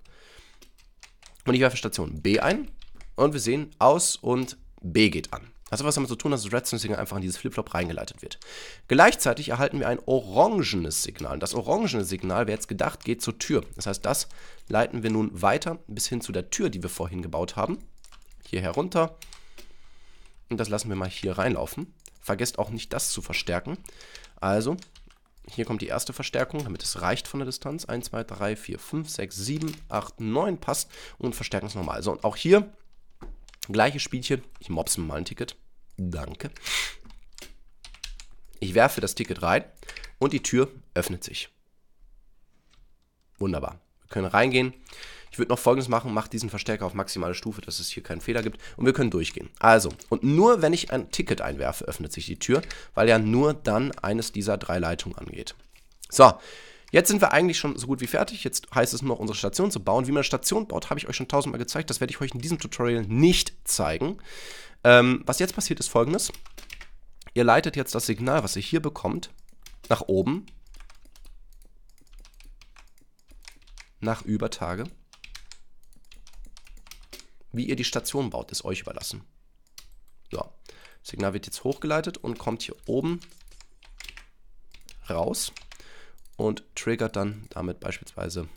Und ich werfe Station B ein und wir sehen, aus und B geht an. Also was damit zu tun, dass das Redstone Signal einfach in dieses Flip-Flop reingeleitet wird. Gleichzeitig erhalten wir ein orangenes Signal. Und das orangene Signal, wer jetzt gedacht, geht zur Tür. Das heißt, das leiten wir nun weiter bis hin zu der Tür, die wir vorhin gebaut haben. Hier herunter. Und das lassen wir mal hier reinlaufen. Vergesst auch nicht, das zu verstärken. Also, hier kommt die erste Verstärkung, damit es reicht von der Distanz. 1, 2, 3, 4, 5, 6, 7, 8, 9 passt und verstärken es nochmal. So, und auch hier Gleiches Spielchen. Ich mobse mal ein Ticket. Danke. Ich werfe das Ticket rein und die Tür öffnet sich. Wunderbar. Wir können reingehen. Ich würde noch folgendes machen: Mach diesen Verstärker auf maximale Stufe, dass es hier keinen Fehler gibt. Und wir können durchgehen. Also, und nur wenn ich ein Ticket einwerfe, öffnet sich die Tür, weil ja nur dann eines dieser drei Leitungen angeht. So, Jetzt sind wir eigentlich schon so gut wie fertig. Jetzt heißt es nur noch, unsere Station zu bauen. Wie man eine Station baut, habe ich euch schon tausendmal gezeigt. Das werde ich euch in diesem Tutorial nicht zeigen. Ähm, was jetzt passiert, ist folgendes. Ihr leitet jetzt das Signal, was ihr hier bekommt, nach oben, nach Übertage. Wie ihr die Station baut, ist euch überlassen. So, das Signal wird jetzt hochgeleitet und kommt hier oben raus und triggert dann damit beispielsweise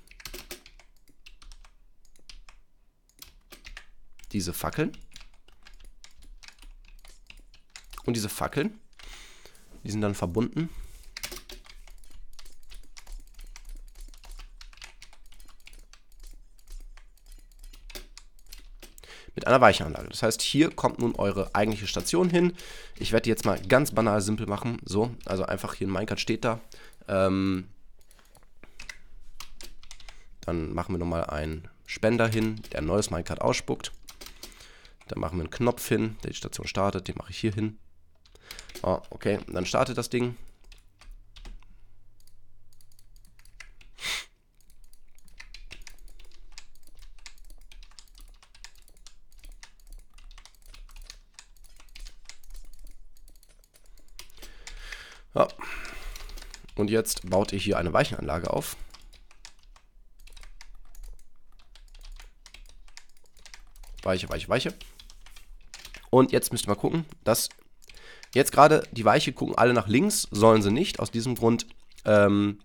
diese Fackeln. Und diese Fackeln, die sind dann verbunden. Mit einer Weichenanlage. Das heißt, hier kommt nun eure eigentliche Station hin. Ich werde die jetzt mal ganz banal simpel machen. So, also einfach hier in Minecraft steht da, ähm, dann machen wir nochmal einen Spender hin, der ein neues Minecart ausspuckt. Dann machen wir einen Knopf hin, der die Station startet, den mache ich hier hin. Oh, okay, dann startet das Ding. jetzt baut ihr hier eine Weichenanlage auf. Weiche, weiche, weiche. Und jetzt müsst ihr mal gucken, dass jetzt gerade die Weiche gucken alle nach links, sollen sie nicht. Aus diesem Grund ähm,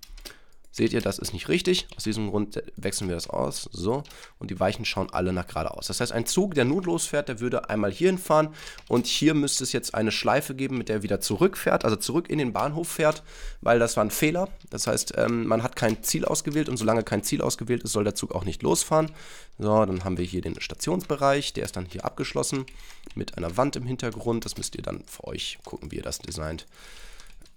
Seht ihr, das ist nicht richtig. Aus diesem Grund wechseln wir das aus. So. Und die Weichen schauen alle nach geradeaus. Das heißt, ein Zug, der nun losfährt, der würde einmal hierhin fahren. Und hier müsste es jetzt eine Schleife geben, mit der er wieder zurückfährt, also zurück in den Bahnhof fährt, weil das war ein Fehler. Das heißt, ähm, man hat kein Ziel ausgewählt. Und solange kein Ziel ausgewählt ist, soll der Zug auch nicht losfahren. So, dann haben wir hier den Stationsbereich. Der ist dann hier abgeschlossen mit einer Wand im Hintergrund. Das müsst ihr dann für euch gucken, wie ihr das designt.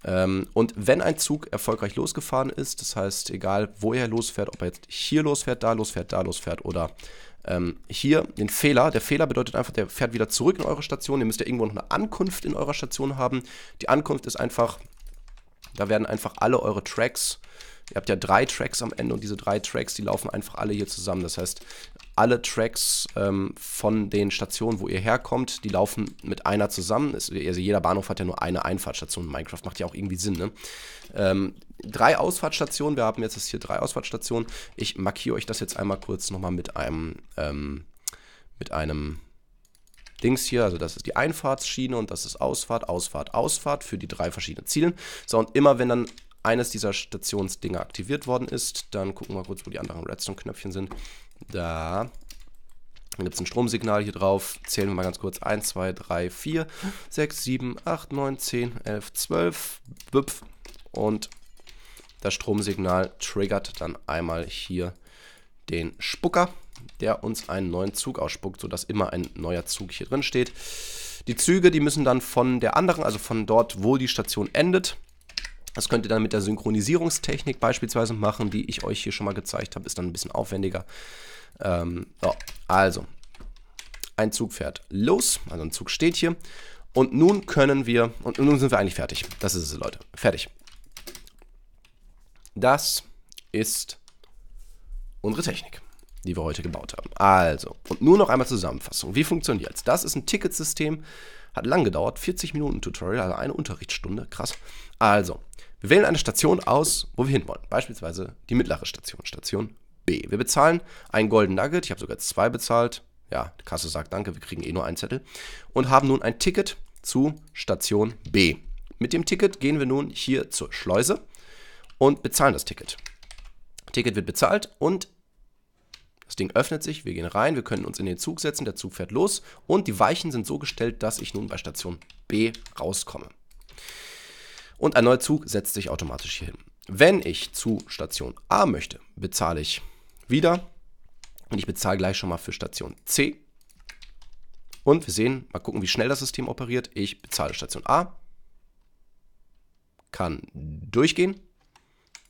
Ähm, und wenn ein Zug erfolgreich losgefahren ist, das heißt, egal wo er losfährt, ob er jetzt hier losfährt, da losfährt, da losfährt oder ähm, hier den Fehler. Der Fehler bedeutet einfach, der fährt wieder zurück in eure Station. Ihr müsst ja irgendwo noch eine Ankunft in eurer Station haben. Die Ankunft ist einfach, da werden einfach alle eure Tracks. Ihr habt ja drei Tracks am Ende und diese drei Tracks, die laufen einfach alle hier zusammen. Das heißt, alle Tracks ähm, von den Stationen, wo ihr herkommt, die laufen mit einer zusammen. Es, also jeder Bahnhof hat ja nur eine Einfahrtstation Minecraft, macht ja auch irgendwie Sinn, ne? Ähm, drei Ausfahrtsstationen, wir haben jetzt hier drei Ausfahrtsstationen. Ich markiere euch das jetzt einmal kurz nochmal mit einem, ähm, mit einem Dings hier, also das ist die Einfahrtsschiene und das ist Ausfahrt, Ausfahrt, Ausfahrt für die drei verschiedenen Ziele. So, und immer wenn dann eines dieser Stationsdinger aktiviert worden ist, dann gucken wir kurz, wo die anderen Redstone-Knöpfchen sind. Da. gibt es ein Stromsignal hier drauf. Zählen wir mal ganz kurz. 1, 2, 3, 4, 6, 7, 8, 9, 10, 11, 12. Büpf. Und das Stromsignal triggert dann einmal hier den Spucker, der uns einen neuen Zug ausspuckt, sodass immer ein neuer Zug hier drin steht. Die Züge, die müssen dann von der anderen, also von dort, wo die Station endet, das könnt ihr dann mit der Synchronisierungstechnik beispielsweise machen, die ich euch hier schon mal gezeigt habe. Ist dann ein bisschen aufwendiger. Ähm, so, also, ein Zug fährt los, also ein Zug steht hier. Und nun können wir, und nun sind wir eigentlich fertig. Das ist es, Leute. Fertig. Das ist unsere Technik, die wir heute gebaut haben. Also, und nur noch einmal Zusammenfassung. Wie funktioniert es? Das ist ein Ticketsystem hat lang gedauert, 40 Minuten Tutorial, also eine Unterrichtsstunde, krass. Also, wir wählen eine Station aus, wo wir hinwollen. Beispielsweise die mittlere Station, Station B. Wir bezahlen einen Golden Nugget, ich habe sogar zwei bezahlt. Ja, die Kasse sagt danke, wir kriegen eh nur einen Zettel. Und haben nun ein Ticket zu Station B. Mit dem Ticket gehen wir nun hier zur Schleuse und bezahlen das Ticket. Ticket wird bezahlt und das Ding öffnet sich, wir gehen rein, wir können uns in den Zug setzen, der Zug fährt los und die Weichen sind so gestellt, dass ich nun bei Station B rauskomme. Und ein neuer Zug setzt sich automatisch hier hin. Wenn ich zu Station A möchte, bezahle ich wieder und ich bezahle gleich schon mal für Station C. Und wir sehen, mal gucken, wie schnell das System operiert. Ich bezahle Station A, kann durchgehen,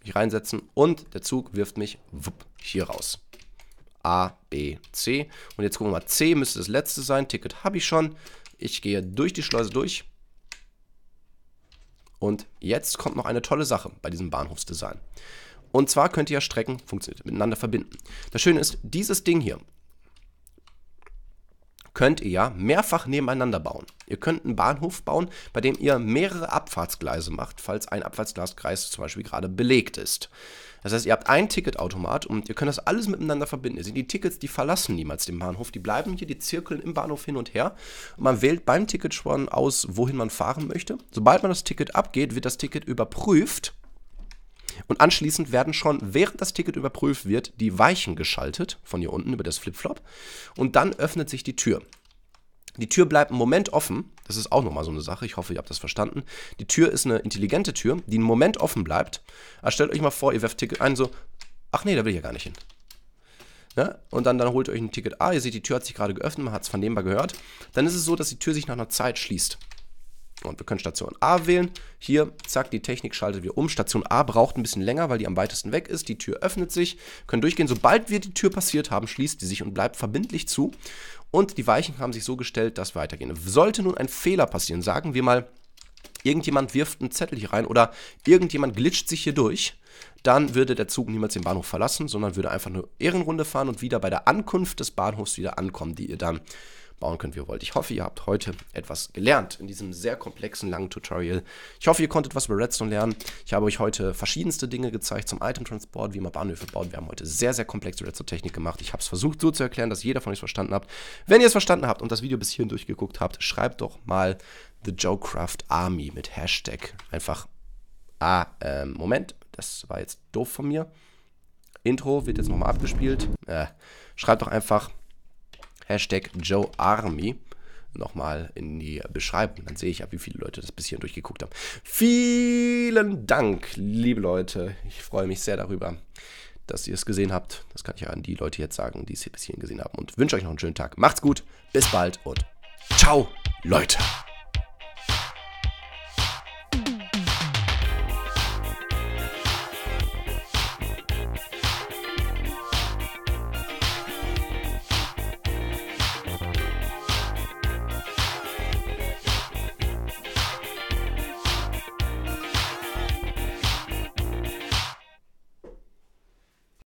mich reinsetzen und der Zug wirft mich wupp, hier raus. A, B, C. Und jetzt gucken wir mal, C müsste das letzte sein. Ticket habe ich schon. Ich gehe durch die Schleuse durch. Und jetzt kommt noch eine tolle Sache bei diesem Bahnhofsdesign. Und zwar könnt ihr ja Strecken funktioniert, miteinander verbinden. Das Schöne ist, dieses Ding hier könnt ihr ja mehrfach nebeneinander bauen. Ihr könnt einen Bahnhof bauen, bei dem ihr mehrere Abfahrtsgleise macht, falls ein Abfahrtsgleiskreis zum Beispiel gerade belegt ist. Das heißt, ihr habt einen Ticketautomat und ihr könnt das alles miteinander verbinden. Ihr seht, die Tickets, die verlassen niemals den Bahnhof, die bleiben hier, die zirkeln im Bahnhof hin und her. Und man wählt beim Ticket schon aus, wohin man fahren möchte. Sobald man das Ticket abgeht, wird das Ticket überprüft und anschließend werden schon, während das Ticket überprüft wird, die Weichen geschaltet, von hier unten über das Flipflop. Und dann öffnet sich die Tür. Die Tür bleibt einen Moment offen. Das ist auch nochmal so eine Sache. Ich hoffe, ihr habt das verstanden. Die Tür ist eine intelligente Tür, die einen Moment offen bleibt. Aber also stellt euch mal vor, ihr werft Ticket ein, so, ach nee, da will ich ja gar nicht hin. Ne? Und dann, dann holt ihr euch ein Ticket A, ah, ihr seht, die Tür hat sich gerade geöffnet, man hat es vernehmbar gehört. Dann ist es so, dass die Tür sich nach einer Zeit schließt. Und wir können Station A wählen. Hier, zack, die Technik schaltet wir um. Station A braucht ein bisschen länger, weil die am weitesten weg ist. Die Tür öffnet sich, können durchgehen. Sobald wir die Tür passiert haben, schließt sie sich und bleibt verbindlich zu. Und die Weichen haben sich so gestellt, dass weitergehen. Sollte nun ein Fehler passieren, sagen wir mal, irgendjemand wirft einen Zettel hier rein oder irgendjemand glitscht sich hier durch, dann würde der Zug niemals den Bahnhof verlassen, sondern würde einfach eine Ehrenrunde fahren und wieder bei der Ankunft des Bahnhofs wieder ankommen, die ihr dann bauen könnt, wie ihr wollt. Ich hoffe, ihr habt heute etwas gelernt in diesem sehr komplexen, langen Tutorial. Ich hoffe, ihr konntet was über Redstone lernen. Ich habe euch heute verschiedenste Dinge gezeigt zum Item-Transport, wie man Bahnhöfe baut. Wir haben heute sehr, sehr komplexe Redstone-Technik gemacht. Ich habe es versucht so zu erklären, dass jeder von euch es verstanden hat. Wenn ihr es verstanden habt und das Video bis hierhin durchgeguckt habt, schreibt doch mal The Joe Army mit Hashtag. Einfach, ah, äh, Moment, das war jetzt doof von mir. Intro wird jetzt nochmal abgespielt. Äh, schreibt doch einfach Hashtag JoeArmy nochmal in die Beschreibung. Dann sehe ich ja, wie viele Leute das bis hierhin durchgeguckt haben. Vielen Dank, liebe Leute. Ich freue mich sehr darüber, dass ihr es gesehen habt. Das kann ich ja an die Leute jetzt sagen, die es hier bis hierhin gesehen haben. Und wünsche euch noch einen schönen Tag. Macht's gut, bis bald und ciao, Leute.